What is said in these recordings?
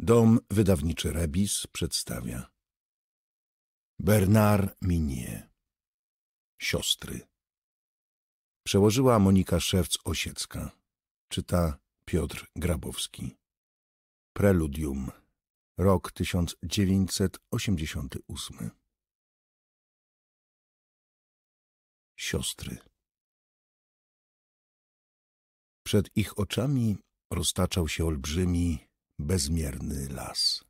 Dom wydawniczy Rebis przedstawia Bernard Minie Siostry Przełożyła Monika Szewc-Osiecka Czyta Piotr Grabowski Preludium Rok 1988 Siostry Przed ich oczami roztaczał się olbrzymi, bezmierny las.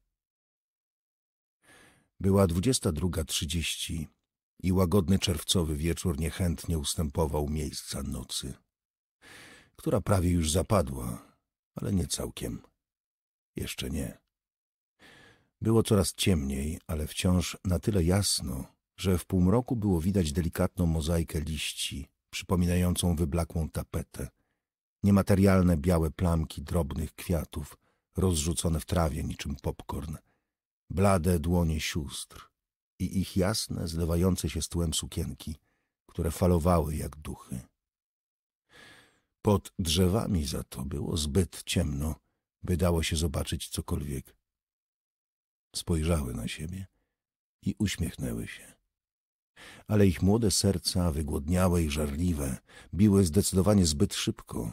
Była dwudziesta druga trzydzieści i łagodny czerwcowy wieczór niechętnie ustępował miejsca nocy, która prawie już zapadła, ale nie całkiem. Jeszcze nie. Było coraz ciemniej, ale wciąż na tyle jasno, że w półmroku było widać delikatną mozaikę liści, przypominającą wyblakłą tapetę, niematerialne białe plamki drobnych kwiatów, rozrzucone w trawie niczym popcorn, blade dłonie sióstr i ich jasne, zlewające się z tłem sukienki, które falowały jak duchy. Pod drzewami za to było zbyt ciemno, by dało się zobaczyć cokolwiek. Spojrzały na siebie i uśmiechnęły się. Ale ich młode serca, wygłodniałe i żarliwe, biły zdecydowanie zbyt szybko,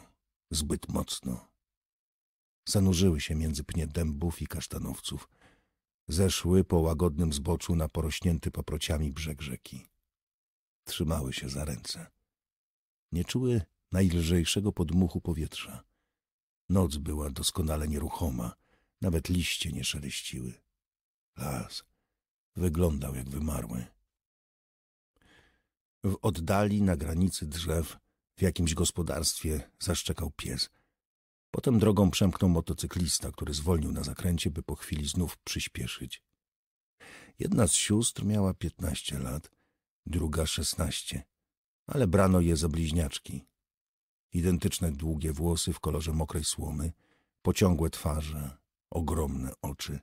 zbyt mocno zanurzyły się między pnie dębów i kasztanowców. Zeszły po łagodnym zboczu na porośnięty paprociami brzeg rzeki. Trzymały się za ręce. Nie czuły najlżejszego podmuchu powietrza. Noc była doskonale nieruchoma, nawet liście nie szeleściły. Las wyglądał jak wymarły. W oddali na granicy drzew w jakimś gospodarstwie zaszczekał pies. Potem drogą przemknął motocyklista, który zwolnił na zakręcie, by po chwili znów przyspieszyć. Jedna z sióstr miała piętnaście lat, druga szesnaście, ale brano je za bliźniaczki. Identyczne długie włosy w kolorze mokrej słomy, pociągłe twarze, ogromne oczy,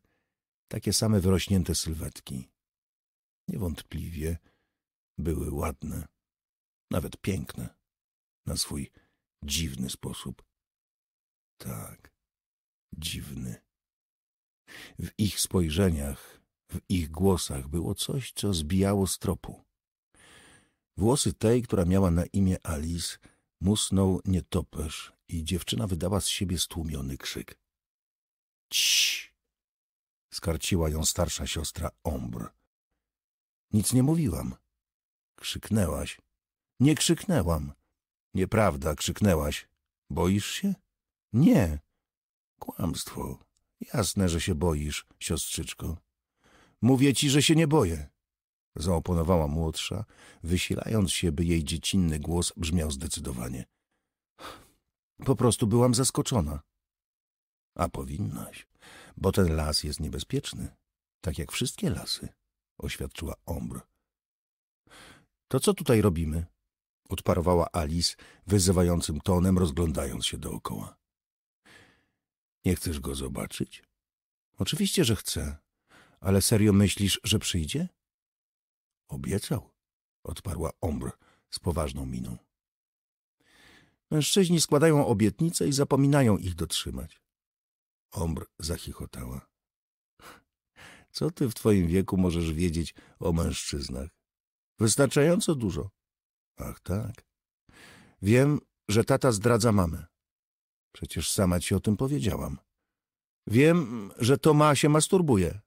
takie same wyrośnięte sylwetki. Niewątpliwie były ładne, nawet piękne, na swój dziwny sposób tak, dziwny. W ich spojrzeniach, w ich głosach było coś, co zbijało z tropu. Włosy tej, która miała na imię Alice, musnął nietoperz i dziewczyna wydała z siebie stłumiony krzyk. Cii! Skarciła ją starsza siostra Ombr. Nic nie mówiłam. Krzyknęłaś. Nie krzyknęłam. Nieprawda, krzyknęłaś. Boisz się? Nie. Kłamstwo. Jasne, że się boisz, siostrzyczko. Mówię ci, że się nie boję. Zaoponowała młodsza, wysilając się, by jej dziecinny głos brzmiał zdecydowanie. Po prostu byłam zaskoczona. A powinnaś, bo ten las jest niebezpieczny, tak jak wszystkie lasy, oświadczyła Ombr. To co tutaj robimy? Odparowała Alice, wyzywającym tonem, rozglądając się dookoła. Nie chcesz go zobaczyć? Oczywiście, że chcę. Ale serio myślisz, że przyjdzie? Obiecał, odparła Ombr z poważną miną. Mężczyźni składają obietnice i zapominają ich dotrzymać. Ombr zachichotała. Co ty w twoim wieku możesz wiedzieć o mężczyznach? Wystarczająco dużo. Ach tak. Wiem, że tata zdradza mamę. Przecież sama ci o tym powiedziałam. Wiem, że Toma się masturbuje.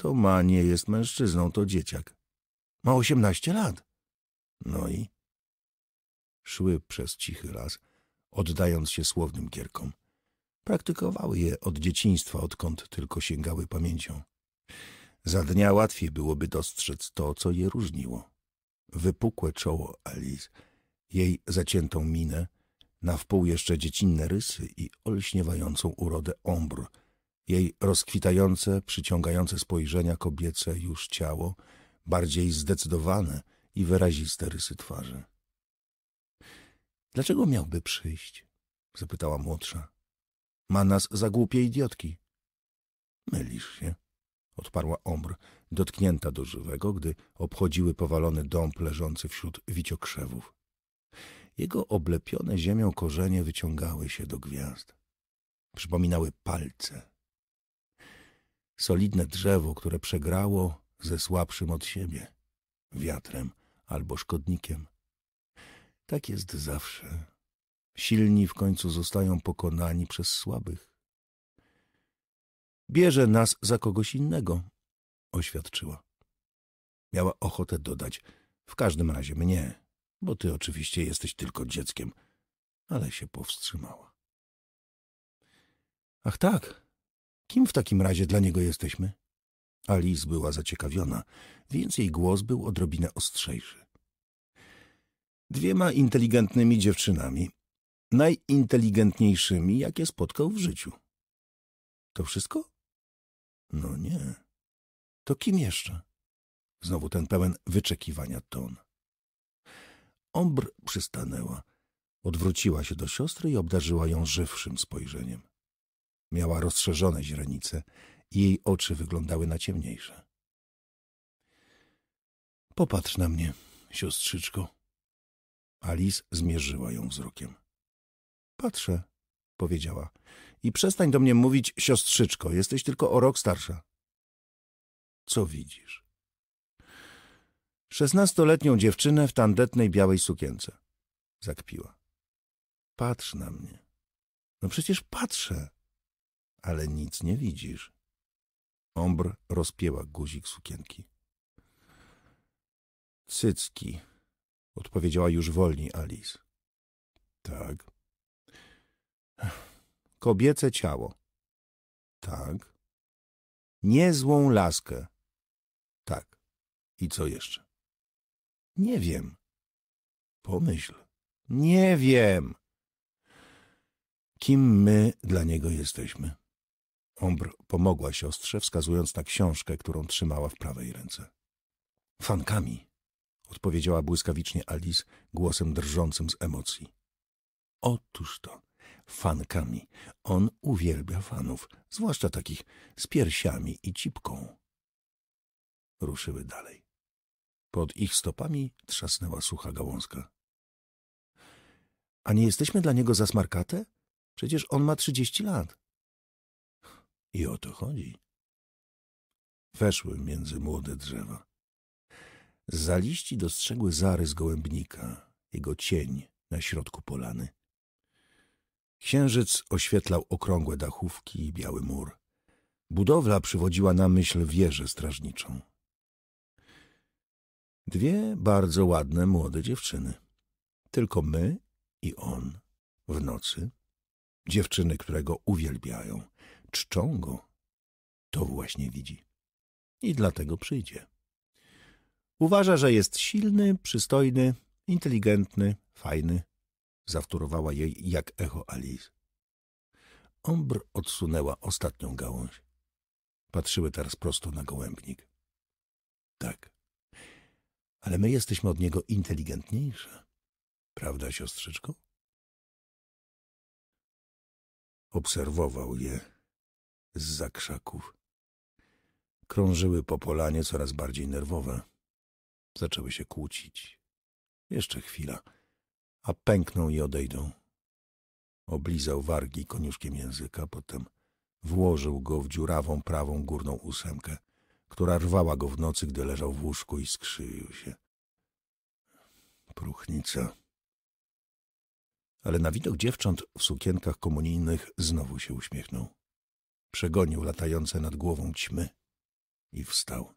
Toma nie jest mężczyzną, to dzieciak. Ma osiemnaście lat. No i? Szły przez cichy las, oddając się słownym gierkom. Praktykowały je od dzieciństwa, odkąd tylko sięgały pamięcią. Za dnia łatwiej byłoby dostrzec to, co je różniło. Wypukłe czoło Alice, jej zaciętą minę – na wpół jeszcze dziecinne rysy i olśniewającą urodę ombr, jej rozkwitające, przyciągające spojrzenia kobiece już ciało, bardziej zdecydowane i wyraziste rysy twarzy. Dlaczego miałby przyjść? zapytała młodsza. Ma nas za głupie idiotki. Mylisz się, odparła Ombr, dotknięta do żywego, gdy obchodziły powalony dąb leżący wśród wiciokrzewów. Jego oblepione ziemią korzenie wyciągały się do gwiazd. Przypominały palce. Solidne drzewo, które przegrało ze słabszym od siebie, wiatrem albo szkodnikiem. Tak jest zawsze. Silni w końcu zostają pokonani przez słabych. Bierze nas za kogoś innego, oświadczyła. Miała ochotę dodać, w każdym razie mnie bo ty oczywiście jesteś tylko dzieckiem, ale się powstrzymała. Ach tak, kim w takim razie dla niego jesteśmy? Alice była zaciekawiona, więc jej głos był odrobinę ostrzejszy. Dwiema inteligentnymi dziewczynami, najinteligentniejszymi, jakie spotkał w życiu. To wszystko? No nie. To kim jeszcze? Znowu ten pełen wyczekiwania ton. Ombr przystanęła. Odwróciła się do siostry i obdarzyła ją żywszym spojrzeniem. Miała rozszerzone źrenice i jej oczy wyglądały na ciemniejsze. Popatrz na mnie, siostrzyczko. Alice zmierzyła ją wzrokiem. Patrzę, powiedziała. I przestań do mnie mówić siostrzyczko, jesteś tylko o rok starsza. Co widzisz? Szesnastoletnią dziewczynę w tandetnej białej sukience. Zakpiła. Patrz na mnie. No przecież patrzę. Ale nic nie widzisz. Ombr rozpięła guzik sukienki. Cycki, odpowiedziała już wolniej Alice. Tak. Kobiece ciało. Tak. Niezłą laskę. Tak. I co jeszcze? Nie wiem. Pomyśl. Nie wiem. Kim my dla niego jesteśmy? Ombr pomogła siostrze, wskazując na książkę, którą trzymała w prawej ręce. Fankami, odpowiedziała błyskawicznie Alice głosem drżącym z emocji. Otóż to, fankami. On uwielbia fanów, zwłaszcza takich z piersiami i cipką. Ruszyły dalej. Pod ich stopami trzasnęła sucha gałązka. A nie jesteśmy dla niego zasmarkate? Przecież on ma trzydzieści lat. I o to chodzi. Weszły między młode drzewa. Za liści dostrzegły zarys gołębnika, jego cień na środku polany. Księżyc oświetlał okrągłe dachówki i biały mur. Budowla przywodziła na myśl wieżę strażniczą. Dwie bardzo ładne młode dziewczyny. Tylko my i on w nocy. Dziewczyny, które go uwielbiają, czczą go. To właśnie widzi. I dlatego przyjdzie. Uważa, że jest silny, przystojny, inteligentny, fajny. Zawtórowała jej jak echo Alice. Ombr odsunęła ostatnią gałąź. Patrzyły teraz prosto na gołębnik. Tak ale my jesteśmy od niego inteligentniejsze. Prawda, siostrzyczko? Obserwował je z zakrzaków. Krążyły po polanie coraz bardziej nerwowe. Zaczęły się kłócić. Jeszcze chwila, a pękną i odejdą. Oblizał wargi koniuszkiem języka, potem włożył go w dziurawą prawą górną ósemkę, która rwała go w nocy, gdy leżał w łóżku i skrzywił się próchnica. Ale na widok dziewcząt w sukienkach komunijnych znowu się uśmiechnął. Przegonił latające nad głową ćmy i wstał.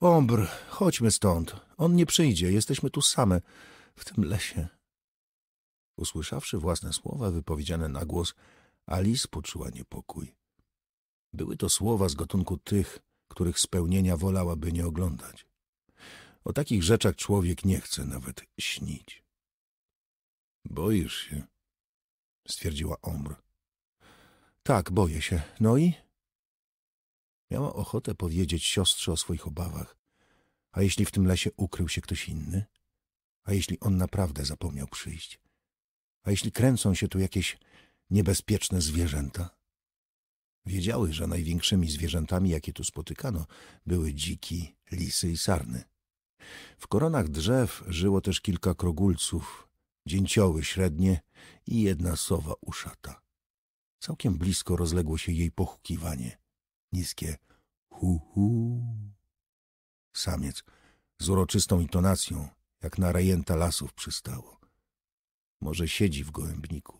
Ombr, chodźmy stąd. On nie przyjdzie, jesteśmy tu same, w tym lesie. Usłyszawszy własne słowa wypowiedziane na głos, Alice poczuła niepokój. Były to słowa z gatunku tych, których spełnienia wolałaby nie oglądać. O takich rzeczach człowiek nie chce nawet śnić. Boisz się, stwierdziła Omr. Tak, boję się. No i? Miała ochotę powiedzieć siostrze o swoich obawach. A jeśli w tym lesie ukrył się ktoś inny? A jeśli on naprawdę zapomniał przyjść? A jeśli kręcą się tu jakieś niebezpieczne zwierzęta? Wiedziały, że największymi zwierzętami, jakie tu spotykano, były dziki, lisy i sarny. W koronach drzew żyło też kilka krogulców, dzięcioły średnie i jedna sowa uszata. Całkiem blisko rozległo się jej pochukiwanie. Niskie hu-hu. Samiec z uroczystą intonacją, jak na rejenta lasów przystało. Może siedzi w gołębniku.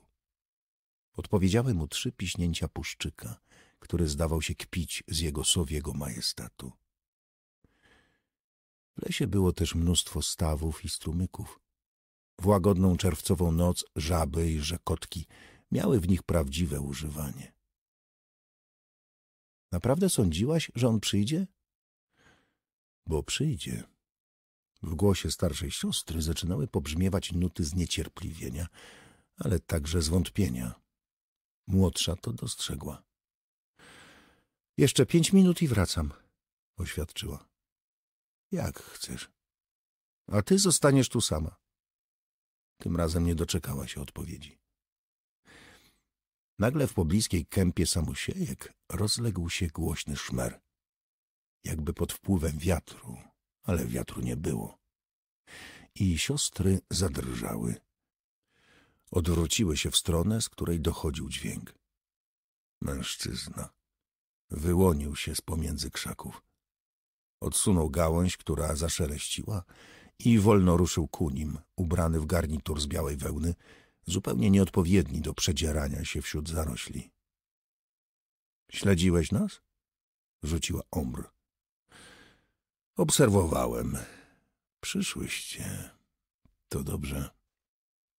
Odpowiedziały mu trzy piśnięcia puszczyka, który zdawał się kpić z jego sowiego majestatu. W lesie było też mnóstwo stawów i strumyków. W łagodną czerwcową noc żaby i rzekotki miały w nich prawdziwe używanie. Naprawdę sądziłaś, że on przyjdzie? Bo przyjdzie. W głosie starszej siostry zaczynały pobrzmiewać nuty zniecierpliwienia, ale także zwątpienia. Młodsza to dostrzegła. Jeszcze pięć minut i wracam, oświadczyła. Jak chcesz. A ty zostaniesz tu sama. Tym razem nie doczekała się odpowiedzi. Nagle w pobliskiej kępie samosiejek rozległ się głośny szmer. Jakby pod wpływem wiatru, ale wiatru nie było. I siostry zadrżały. Odwróciły się w stronę, z której dochodził dźwięk. Mężczyzna wyłonił się z pomiędzy krzaków. Odsunął gałąź, która zaszeleściła, i wolno ruszył ku nim, ubrany w garnitur z białej wełny, zupełnie nieodpowiedni do przedzierania się wśród zarośli. — Śledziłeś nas? — rzuciła Omr. — Obserwowałem. Przyszłyście. To dobrze.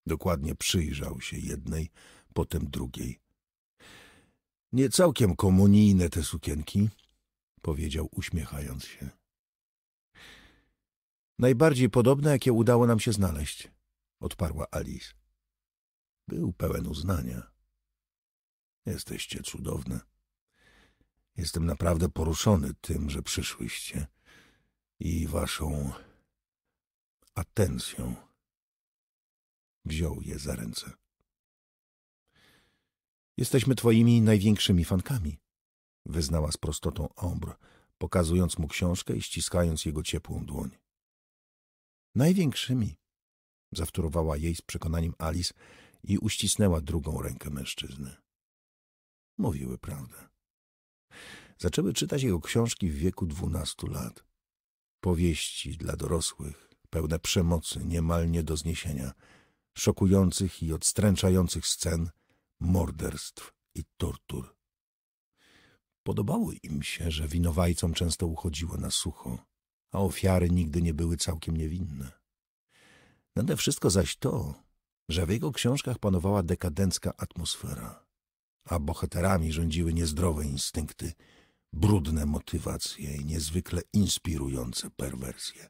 Dokładnie przyjrzał się jednej, potem drugiej. Nie całkiem komunijne te sukienki powiedział uśmiechając się. Najbardziej podobne, jakie udało nam się znaleźć, odparła Alice. Był pełen uznania. Jesteście cudowne. Jestem naprawdę poruszony tym, że przyszłyście i waszą atencją. Wziął je za ręce. Jesteśmy twoimi największymi fankami, wyznała z prostotą Ombr, pokazując mu książkę i ściskając jego ciepłą dłoń. Największymi, zawtórowała jej z przekonaniem Alice i uścisnęła drugą rękę mężczyzny. Mówiły prawdę. Zaczęły czytać jego książki w wieku dwunastu lat. Powieści dla dorosłych, pełne przemocy, niemal nie do zniesienia, szokujących i odstręczających scen, morderstw i tortur. Podobało im się, że winowajcom często uchodziło na sucho, a ofiary nigdy nie były całkiem niewinne. Nade wszystko zaś to, że w jego książkach panowała dekadencka atmosfera, a bohaterami rządziły niezdrowe instynkty, brudne motywacje i niezwykle inspirujące perwersje.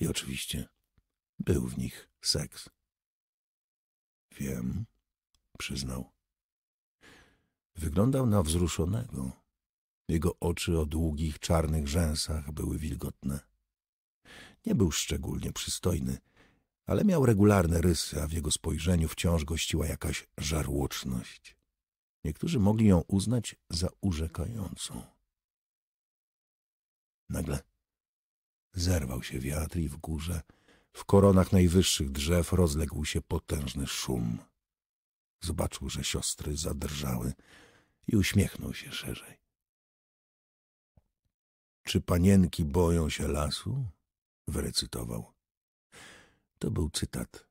I oczywiście był w nich seks. Wiem, przyznał. Wyglądał na wzruszonego. Jego oczy o długich, czarnych rzęsach były wilgotne. Nie był szczególnie przystojny, ale miał regularne rysy, a w jego spojrzeniu wciąż gościła jakaś żarłoczność. Niektórzy mogli ją uznać za urzekającą. Nagle zerwał się wiatr i w górze, w koronach najwyższych drzew rozległ się potężny szum. Zobaczył, że siostry zadrżały i uśmiechnął się szerzej. Czy panienki boją się lasu? Wyrecytował. To był cytat,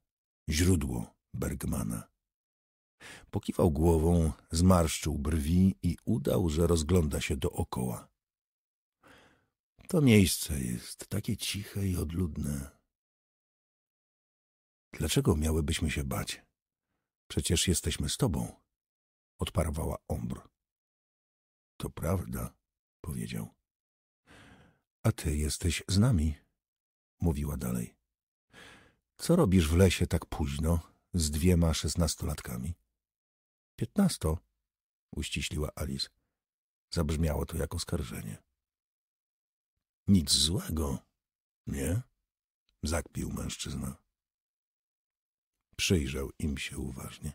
źródło Bergmana. Pokiwał głową, zmarszczył brwi i udał, że rozgląda się dookoła. To miejsce jest takie ciche i odludne. Dlaczego miałybyśmy się bać? Przecież jesteśmy z tobą, odparowała Ombr. To prawda, powiedział. A ty jesteś z nami, mówiła dalej. Co robisz w lesie tak późno z dwiema szesnastolatkami? Piętnasto, uściśliła Alice. Zabrzmiało to jak oskarżenie. Nic złego, nie? Zakpił mężczyzna. Przyjrzał im się uważnie.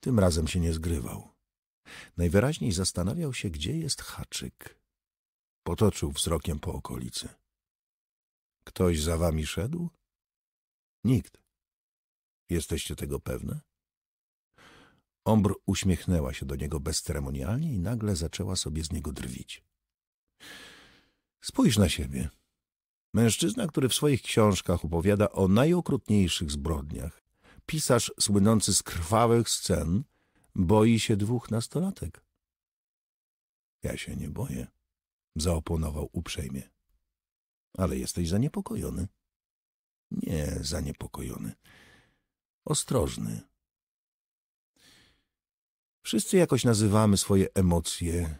Tym razem się nie zgrywał. Najwyraźniej zastanawiał się, gdzie jest haczyk. Potoczył wzrokiem po okolicy. Ktoś za wami szedł? Nikt. Jesteście tego pewne? Ombr uśmiechnęła się do niego bezceremonialnie i nagle zaczęła sobie z niego drwić. Spójrz na siebie. Mężczyzna, który w swoich książkach opowiada o najokrutniejszych zbrodniach, pisarz słynący z krwawych scen boi się dwóch nastolatek. Ja się nie boję, zaoponował uprzejmie. Ale jesteś zaniepokojony. Nie zaniepokojony. Ostrożny. Wszyscy jakoś nazywamy swoje emocje,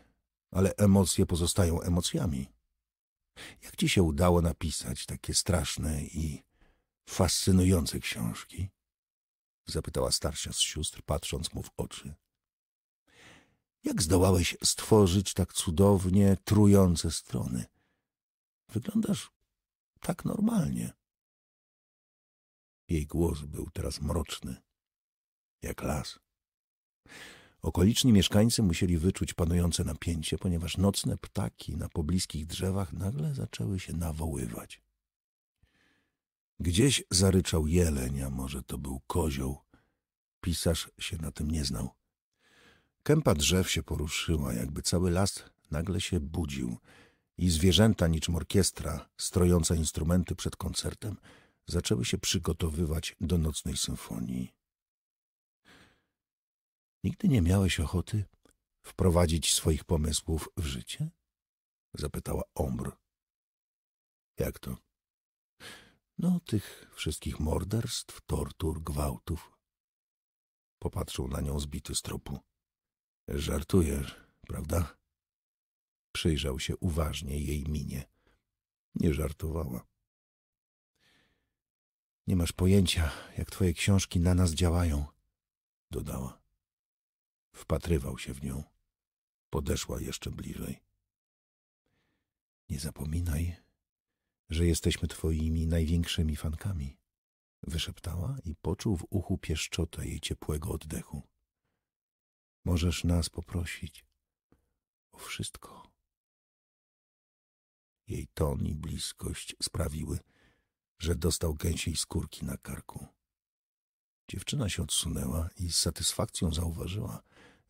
ale emocje pozostają emocjami. Jak ci się udało napisać takie straszne i fascynujące książki? zapytała starsza z sióstr, patrząc mu w oczy. Jak zdołałeś stworzyć tak cudownie trujące strony? Wyglądasz tak normalnie. Jej głos był teraz mroczny, jak las. Okoliczni mieszkańcy musieli wyczuć panujące napięcie, ponieważ nocne ptaki na pobliskich drzewach nagle zaczęły się nawoływać. Gdzieś zaryczał jeleń, a może to był kozioł. Pisarz się na tym nie znał. Kępa drzew się poruszyła, jakby cały las nagle się budził i zwierzęta niczym orkiestra, strojąca instrumenty przed koncertem, zaczęły się przygotowywać do nocnej symfonii. Nigdy nie miałeś ochoty wprowadzić swoich pomysłów w życie? Zapytała Ombr. Jak to? No, tych wszystkich morderstw, tortur, gwałtów. Popatrzył na nią zbity z tropu. Żartujesz, prawda? Przyjrzał się uważnie jej minie. Nie żartowała. Nie masz pojęcia, jak twoje książki na nas działają, dodała. Wpatrywał się w nią. Podeszła jeszcze bliżej. Nie zapominaj, że jesteśmy twoimi największymi fankami. Wyszeptała i poczuł w uchu pieszczotę jej ciepłego oddechu. Możesz nas poprosić o wszystko. Jej ton i bliskość sprawiły, że dostał gęsiej skórki na karku. Dziewczyna się odsunęła i z satysfakcją zauważyła,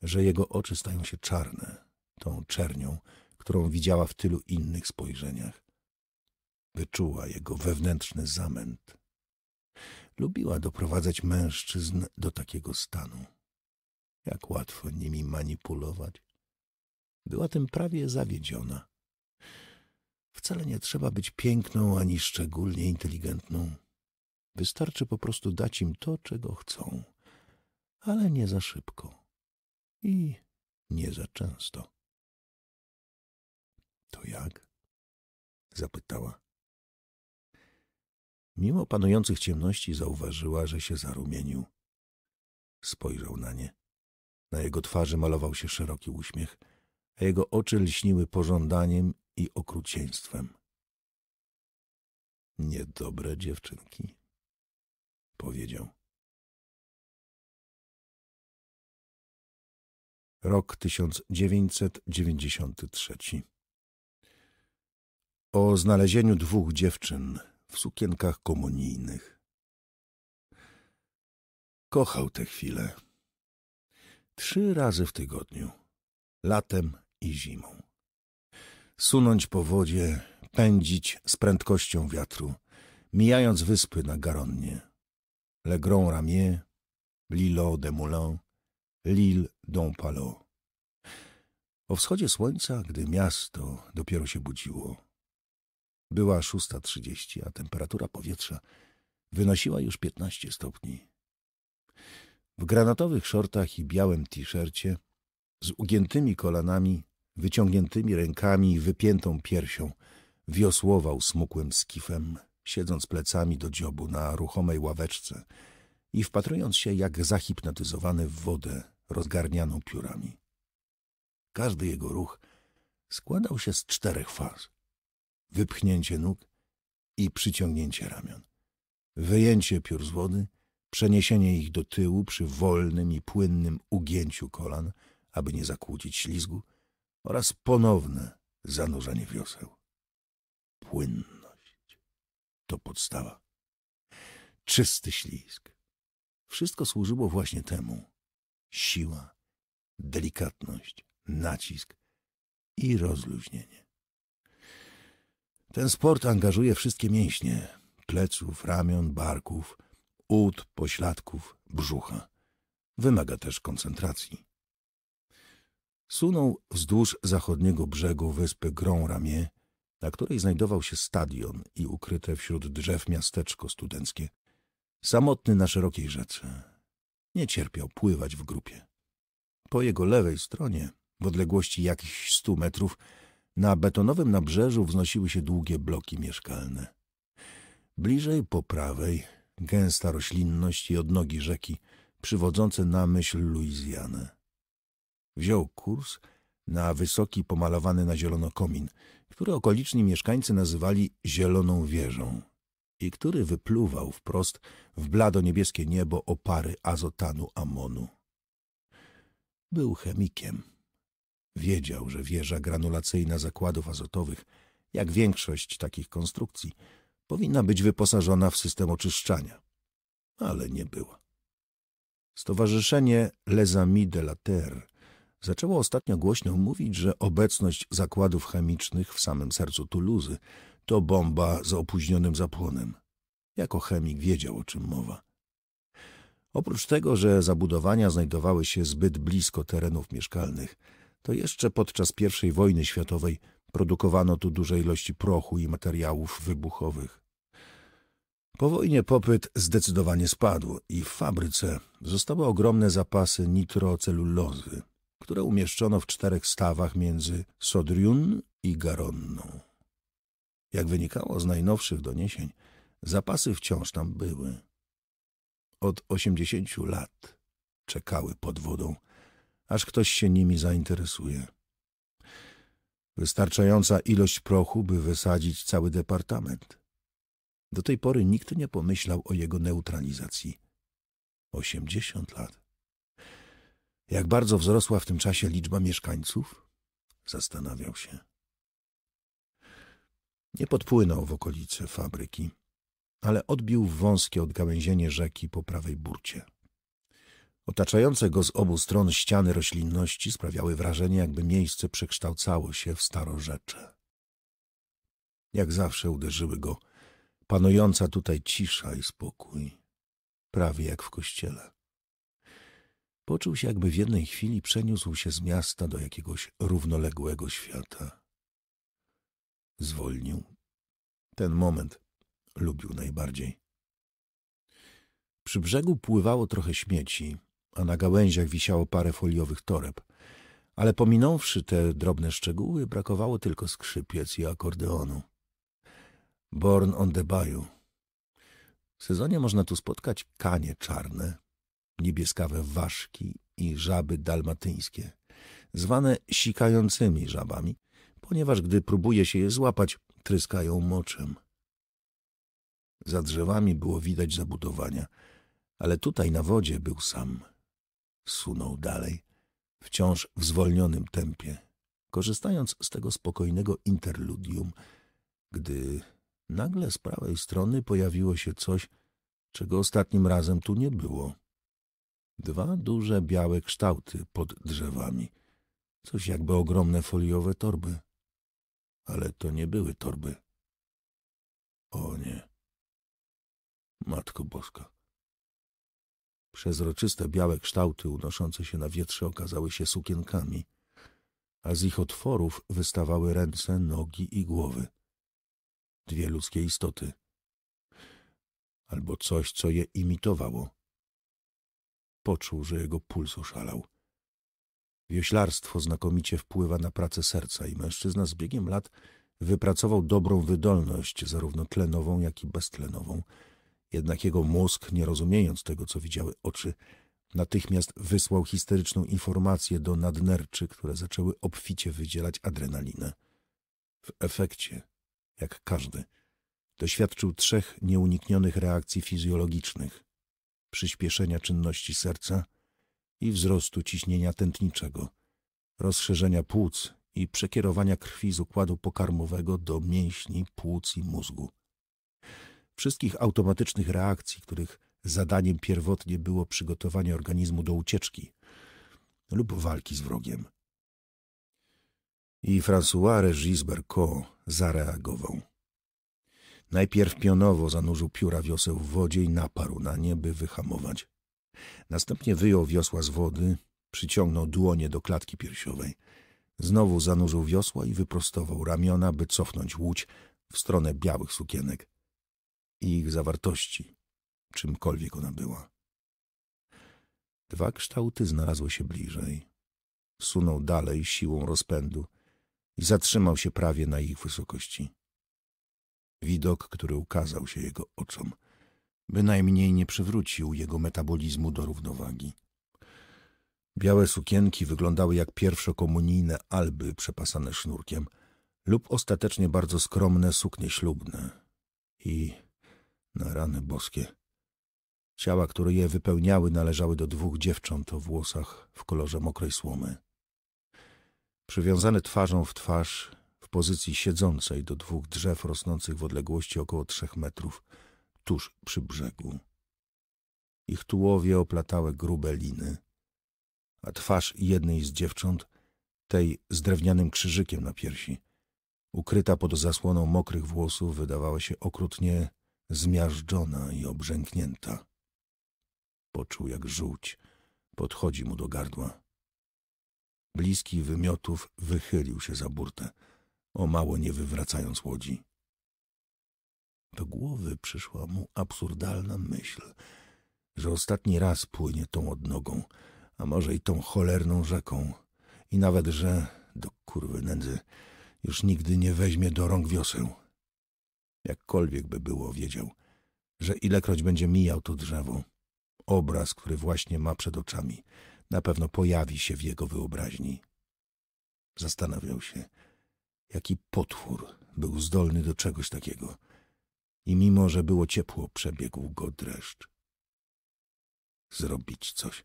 że jego oczy stają się czarne, tą czernią, którą widziała w tylu innych spojrzeniach wyczuła jego wewnętrzny zamęt. Lubiła doprowadzać mężczyzn do takiego stanu. Jak łatwo nimi manipulować. Była tym prawie zawiedziona. Wcale nie trzeba być piękną ani szczególnie inteligentną. Wystarczy po prostu dać im to, czego chcą, ale nie za szybko i nie za często. To jak? zapytała. Mimo panujących ciemności zauważyła, że się zarumienił. Spojrzał na nie. Na jego twarzy malował się szeroki uśmiech, a jego oczy lśniły pożądaniem i okrucieństwem. Niedobre dziewczynki, powiedział. Rok 1993. O znalezieniu dwóch dziewczyn w sukienkach komunijnych. Kochał te chwile. Trzy razy w tygodniu, latem i zimą. Sunąć po wodzie, pędzić z prędkością wiatru, mijając wyspy na Garonnie. Le Grand Ramier, Lilo de Moulin, Lille d'Ompalo. O wschodzie słońca, gdy miasto dopiero się budziło była 6.30, a temperatura powietrza wynosiła już 15 stopni. W granatowych szortach i białym t-shircie, z ugiętymi kolanami, wyciągniętymi rękami i wypiętą piersią, wiosłował smukłym skifem, siedząc plecami do dziobu na ruchomej ławeczce i wpatrując się jak zahipnotyzowany w wodę rozgarnianą piórami. Każdy jego ruch składał się z czterech faz wypchnięcie nóg i przyciągnięcie ramion. Wyjęcie piór z wody, przeniesienie ich do tyłu przy wolnym i płynnym ugięciu kolan, aby nie zakłócić ślizgu, oraz ponowne zanurzenie wioseł. Płynność to podstawa. Czysty ślizg. Wszystko służyło właśnie temu. Siła, delikatność, nacisk i rozluźnienie. Ten sport angażuje wszystkie mięśnie pleców, ramion, barków, ud, pośladków, brzucha. Wymaga też koncentracji. Sunął wzdłuż zachodniego brzegu wyspy Grand Ramię, na której znajdował się stadion i ukryte wśród drzew miasteczko studenckie, samotny na szerokiej rzece. Nie cierpiał pływać w grupie. Po jego lewej stronie, w odległości jakichś stu metrów, na betonowym nabrzeżu wznosiły się długie bloki mieszkalne. Bliżej po prawej gęsta roślinność i odnogi rzeki, przywodzące na myśl Luizjanę. Wziął kurs na wysoki, pomalowany na zielono komin, który okoliczni mieszkańcy nazywali Zieloną Wieżą i który wypluwał wprost w blado niebieskie niebo opary azotanu amonu. Był chemikiem Wiedział, że wieża granulacyjna zakładów azotowych, jak większość takich konstrukcji, powinna być wyposażona w system oczyszczania, ale nie była. Stowarzyszenie Les Amis de la Terre zaczęło ostatnio głośno mówić, że obecność zakładów chemicznych w samym sercu Tuluzy to bomba z opóźnionym zapłonem. Jako chemik wiedział, o czym mowa. Oprócz tego, że zabudowania znajdowały się zbyt blisko terenów mieszkalnych – to jeszcze podczas I wojny światowej produkowano tu duże ilości prochu i materiałów wybuchowych. Po wojnie popyt zdecydowanie spadł i w fabryce zostały ogromne zapasy nitrocelulozy, które umieszczono w czterech stawach między Sodriun i Garonną. Jak wynikało z najnowszych doniesień, zapasy wciąż tam były. Od 80 lat czekały pod wodą aż ktoś się nimi zainteresuje. Wystarczająca ilość prochu, by wysadzić cały departament. Do tej pory nikt nie pomyślał o jego neutralizacji. Osiemdziesiąt lat. Jak bardzo wzrosła w tym czasie liczba mieszkańców? Zastanawiał się. Nie podpłynął w okolice fabryki, ale odbił wąskie odgałęzienie rzeki po prawej burcie. Otaczające go z obu stron ściany roślinności sprawiały wrażenie, jakby miejsce przekształcało się w starorzecze. Jak zawsze uderzyły go panująca tutaj cisza i spokój, prawie jak w kościele. Poczuł się, jakby w jednej chwili przeniósł się z miasta do jakiegoś równoległego świata. Zwolnił. Ten moment lubił najbardziej. Przy brzegu pływało trochę śmieci, a na gałęziach wisiało parę foliowych toreb. Ale pominąwszy te drobne szczegóły, brakowało tylko skrzypiec i akordeonu. Born on the Bayou. W sezonie można tu spotkać kanie czarne, niebieskawe ważki i żaby dalmatyńskie, zwane sikającymi żabami, ponieważ gdy próbuje się je złapać, tryskają moczem. Za drzewami było widać zabudowania, ale tutaj na wodzie był sam. Sunął dalej, wciąż w zwolnionym tempie, korzystając z tego spokojnego interludium, gdy nagle z prawej strony pojawiło się coś, czego ostatnim razem tu nie było. Dwa duże białe kształty pod drzewami, coś jakby ogromne foliowe torby. Ale to nie były torby. O nie. Matko Boska. Przezroczyste białe kształty unoszące się na wietrze okazały się sukienkami, a z ich otworów wystawały ręce, nogi i głowy. Dwie ludzkie istoty. Albo coś, co je imitowało. Poczuł, że jego puls oszalał. Wioślarstwo znakomicie wpływa na pracę serca i mężczyzna z biegiem lat wypracował dobrą wydolność, zarówno tlenową, jak i beztlenową – jednak jego mózg, nie rozumiejąc tego, co widziały oczy, natychmiast wysłał histeryczną informację do nadnerczy, które zaczęły obficie wydzielać adrenalinę. W efekcie, jak każdy, doświadczył trzech nieuniknionych reakcji fizjologicznych: przyspieszenia czynności serca i wzrostu ciśnienia tętniczego, rozszerzenia płuc i przekierowania krwi z układu pokarmowego do mięśni, płuc i mózgu wszystkich automatycznych reakcji, których zadaniem pierwotnie było przygotowanie organizmu do ucieczki lub walki z wrogiem. I François regis zareagował. Najpierw pionowo zanurzył pióra wioseł w wodzie i naparł na nie, by wyhamować. Następnie wyjął wiosła z wody, przyciągnął dłonie do klatki piersiowej. Znowu zanurzył wiosła i wyprostował ramiona, by cofnąć łódź w stronę białych sukienek i ich zawartości, czymkolwiek ona była. Dwa kształty znalazły się bliżej. Sunął dalej siłą rozpędu i zatrzymał się prawie na ich wysokości. Widok, który ukazał się jego oczom, bynajmniej nie przywrócił jego metabolizmu do równowagi. Białe sukienki wyglądały jak pierwszokomunijne alby przepasane sznurkiem lub ostatecznie bardzo skromne suknie ślubne i na rany boskie. Ciała, które je wypełniały, należały do dwóch dziewcząt o włosach w kolorze mokrej słomy. Przywiązane twarzą w twarz, w pozycji siedzącej do dwóch drzew rosnących w odległości około trzech metrów, tuż przy brzegu. Ich tułowie oplatały grube liny, a twarz jednej z dziewcząt, tej z drewnianym krzyżykiem na piersi, ukryta pod zasłoną mokrych włosów, wydawała się okrutnie zmiażdżona i obrzęknięta. Poczuł, jak żółć podchodzi mu do gardła. Bliski wymiotów wychylił się za burtę, o mało nie wywracając łodzi. Do głowy przyszła mu absurdalna myśl, że ostatni raz płynie tą odnogą, a może i tą cholerną rzeką, i nawet, że do kurwy nędzy już nigdy nie weźmie do rąk wioseł jakkolwiek by było, wiedział, że ilekroć będzie mijał to drzewo, obraz, który właśnie ma przed oczami, na pewno pojawi się w jego wyobraźni. Zastanawiał się, jaki potwór był zdolny do czegoś takiego. I mimo, że było ciepło, przebiegł go dreszcz. Zrobić coś.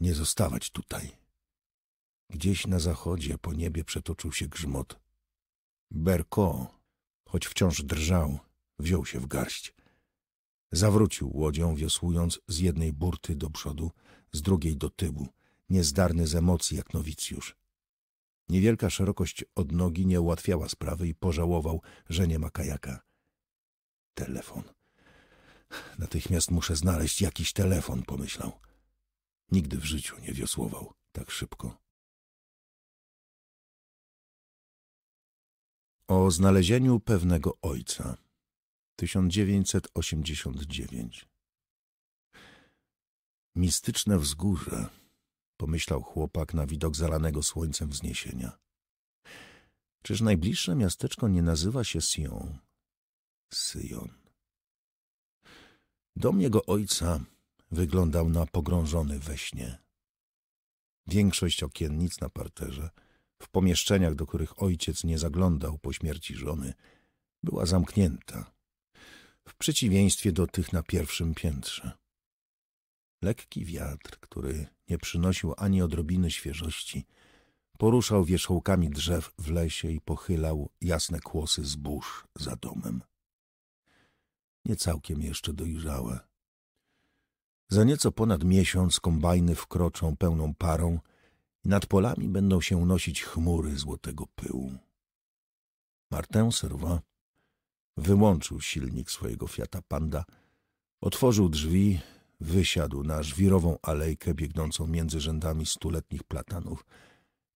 Nie zostawać tutaj. Gdzieś na zachodzie po niebie przetoczył się grzmot. Berko choć wciąż drżał, wziął się w garść. Zawrócił łodzią, wiosłując z jednej burty do przodu, z drugiej do tyłu, niezdarny z emocji jak nowicjusz. Niewielka szerokość odnogi nie ułatwiała sprawy i pożałował, że nie ma kajaka. Telefon. Natychmiast muszę znaleźć jakiś telefon, pomyślał. Nigdy w życiu nie wiosłował tak szybko. o znalezieniu pewnego ojca. 1989 Mistyczne wzgórze, pomyślał chłopak na widok zalanego słońcem wzniesienia. Czyż najbliższe miasteczko nie nazywa się Sion? Syjon. Dom jego ojca wyglądał na pogrążony we śnie. Większość okiennic na parterze – w pomieszczeniach, do których ojciec nie zaglądał po śmierci żony, była zamknięta, w przeciwieństwie do tych na pierwszym piętrze. Lekki wiatr, który nie przynosił ani odrobiny świeżości, poruszał wierzchołkami drzew w lesie i pochylał jasne kłosy zbóż za domem. Nie całkiem jeszcze dojrzałe. Za nieco ponad miesiąc kombajny wkroczą pełną parą nad polami będą się unosić chmury złotego pyłu. Martin Serwa wyłączył silnik swojego Fiata Panda, otworzył drzwi, wysiadł na żwirową alejkę biegnącą między rzędami stuletnich platanów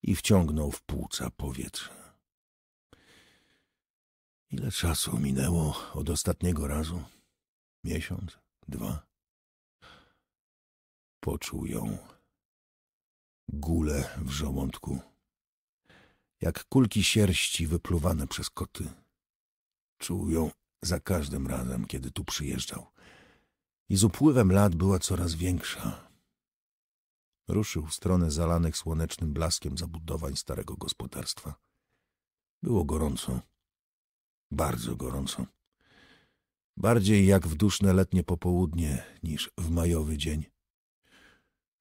i wciągnął w płuca powietrze. Ile czasu minęło od ostatniego razu? Miesiąc? Dwa? Poczuł ją Gule w żołądku. Jak kulki sierści wypluwane przez koty. Czuł ją za każdym razem, kiedy tu przyjeżdżał. I z upływem lat była coraz większa. Ruszył w stronę zalanych słonecznym blaskiem zabudowań starego gospodarstwa. Było gorąco. Bardzo gorąco. Bardziej jak w duszne letnie popołudnie niż w majowy dzień.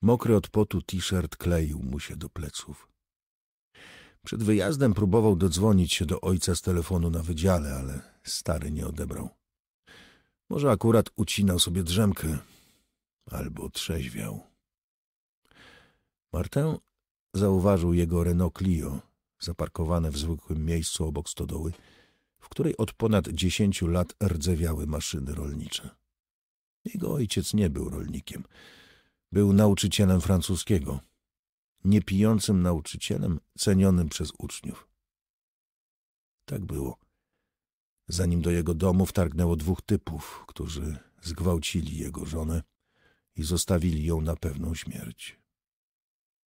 Mokry od potu t-shirt kleił mu się do pleców. Przed wyjazdem próbował dodzwonić się do ojca z telefonu na wydziale, ale stary nie odebrał. Może akurat ucinał sobie drzemkę albo trzeźwiał. Martę zauważył jego Renault Clio, zaparkowane w zwykłym miejscu obok stodoły, w której od ponad dziesięciu lat rdzewiały maszyny rolnicze. Jego ojciec nie był rolnikiem – był nauczycielem francuskiego, niepijącym nauczycielem cenionym przez uczniów. Tak było. Zanim do jego domu wtargnęło dwóch typów, którzy zgwałcili jego żonę i zostawili ją na pewną śmierć.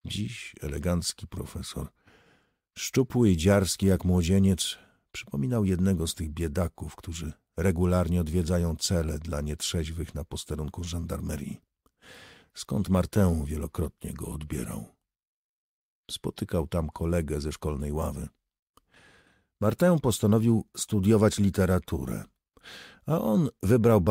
Dziś elegancki profesor, szczupły i dziarski jak młodzieniec, przypominał jednego z tych biedaków, którzy regularnie odwiedzają cele dla nietrzeźwych na posterunku żandarmerii skąd Martę wielokrotnie go odbierał. Spotykał tam kolegę ze szkolnej ławy. Martę postanowił studiować literaturę, a on wybrał bardziej